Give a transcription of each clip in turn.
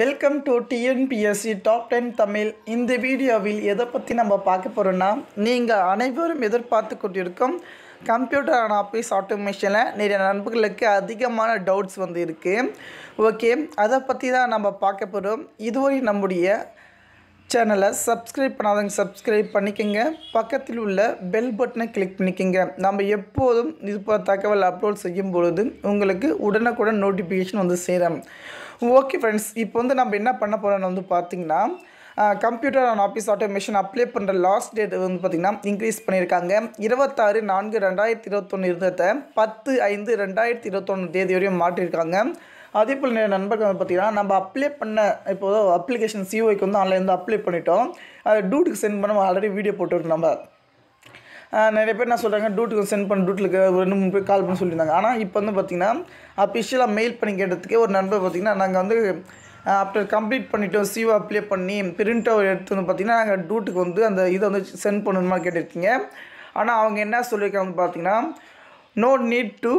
welcome to TNPSC top ten Tamil இந்த வீடியோவில் எதை பற்றி நம்ம பார்க்க போகிறோன்னா நீங்கள் அனைவரும் எதிர்பார்த்து கொண்டிருக்கும் கம்ப்யூட்டர் அண்ட் ஆஃபீஸ் ஆட்டோமேஷனில் நிறைய நண்பர்களுக்கு அதிகமான டவுட்ஸ் வந்து இருக்குது ஓகே அதை பற்றி தான் நம்ம பார்க்க போகிறோம் இதுவரை நம்முடைய சேனலை சப்ஸ்கிரைப் பண்ணாதவங்க சப்ஸ்கிரைப் பண்ணிக்கோங்க பக்கத்தில் உள்ள பெல் பட்டனை கிளிக் பண்ணிக்கோங்க நம்ம எப்போதும் இது போல தகவல் அப்லோட் செய்யும் பொழுது உங்களுக்கு உடனுக்குடன் நோட்டிஃபிகேஷன் வந்து சேரும் ஓகே ஃப்ரெண்ட்ஸ் இப்போ வந்து நம்ம என்ன பண்ண போகிறோம்னு வந்து பார்த்திங்கன்னா computer and office automation apply பண்ணுற லாஸ்ட் டேட் வந்து பார்த்திங்கன்னா இன்க்ரீஸ் பண்ணியிருக்காங்க இருபத்தாறு நான்கு ரெண்டாயிரத்தி இருபத்தொன்று இருந்ததை பத்து ஐந்து ரெண்டாயிரத்தி இருபத்தொன்று தேதி வரையும் மாற்றியிருக்காங்க அதே போல் நிறைய நண்பர்கள் வந்து பார்த்திங்கன்னா நம்ம அப்ளை பண்ண இப்போது அப்ளிகேஷன் சிஓக்கு வந்து ஆன்லைன் அப்ளை பண்ணிட்டோம் அது டூட்டுக்கு சென்ட் பண்ண ஆல்ரெடி வீடியோ போட்டுருக்கோம் நம்ம நிறைய பேர் என்ன சொல்கிறாங்க டூட்டுக்கு சென்ட் பண்ண டூட்டிலுக்கு ரெண்டு மூணு பேர் கால் பண்ணி சொல்லியிருந்தாங்க ஆனால் இப்போ வந்து பார்த்திங்கன்னா அஃபிஷியலாக மெயில் பண்ணி கேட்டதுக்கே ஒரு நண்பர் பார்த்திங்கன்னா நாங்கள் வந்து ஆஃப்டர் கம்ப்ளீட் பண்ணிவிட்டோம் சிஓ அப்ளை பண்ணி பிரிண்ட் அவுட் எடுத்து வந்து பார்த்திங்கன்னா நாங்கள் டூட்டுக்கு வந்து அந்த இதை வந்து சென்ட் பண்ணணுமா கேட்டிருக்கீங்க ஆனால் அவங்க என்ன சொல்லியிருக்காங்க பார்த்திங்கன்னா no need to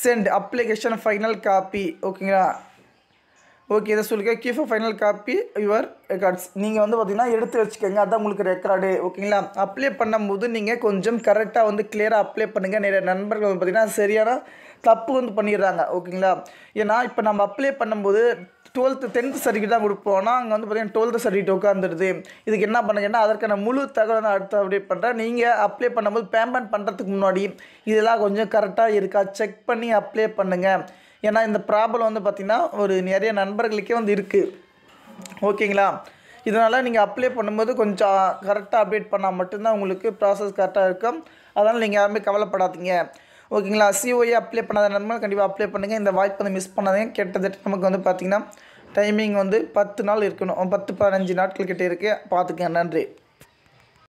send application final copy ஓகேங்களா ஓகே இதை சொல்லிக்க கீஃபோ ஃபைனல் காப்பி யுவர் ரெக்கார்ட்ஸ் நீங்கள் வந்து பார்த்திங்கன்னா எடுத்து வச்சுக்கோங்க அதான் உங்களுக்கு ரெக்கார்டு ஓகேங்களா அப்ளை பண்ணும்போது நீங்கள் கொஞ்சம் கரெக்டாக வந்து கிளியராக அப்ளை பண்ணுங்கள் நிறைய நண்பர்கள் வந்து பார்த்திங்கன்னா சரியான தப்பு வந்து பண்ணிடுறாங்க ஓகேங்களா ஏன்னா இப்போ நம்ம அப்ளை பண்ணும்போது டுவெல்த்து டென்த்து சர்டிஃபிகேட் தான் கொடுப்போம்னா அங்கே வந்து பார்த்தீங்கன்னா டுவெல்த்து சர்டிஃபிகேட் உட்காந்துருது இதுக்கு என்ன பண்ணுங்கன்னா அதற்கான முழு தகவலை நான் அடுத்து அப்டேட் பண்ணுறேன் நீங்கள் அப்ளை பண்ணும்போது பேமெண்ட் பண்ணுறதுக்கு முன்னாடி இதெல்லாம் கொஞ்சம் கரெக்டாக இருக்கா செக் பண்ணி அப்ளை பண்ணுங்கள் ஏன்னா இந்த ப்ராப்ளம் வந்து பார்த்திங்கன்னா ஒரு நிறைய நண்பர்களுக்கே வந்து இருக்குது ஓகேங்களா இதனால் நீங்கள் அப்ளை பண்ணும்போது கொஞ்சம் கரெக்டாக அப்டேட் பண்ணால் மட்டும்தான் உங்களுக்கு ப்ராசஸ் கரெக்டாக இருக்கும் அதனால் நீங்கள் யாருமே கவலைப்படாதீங்க ஓகேங்களா சிஓஏ அப்ளை e பண்ணாத நண்பர்கள் கண்டிப்பாக அப்ளை பண்ணுங்கள் இந்த வாய்ப்பு வந்து மிஸ் பண்ணாதீங்க கிட்டத்தட்ட நமக்கு வந்து பார்த்திங்கன்னா டைமிங் வந்து பத்து நாள் இருக்கணும் பத்து பதினஞ்சு நாட்கள் கிட்டே இருக்குது பார்த்துக்கங்க நன்றி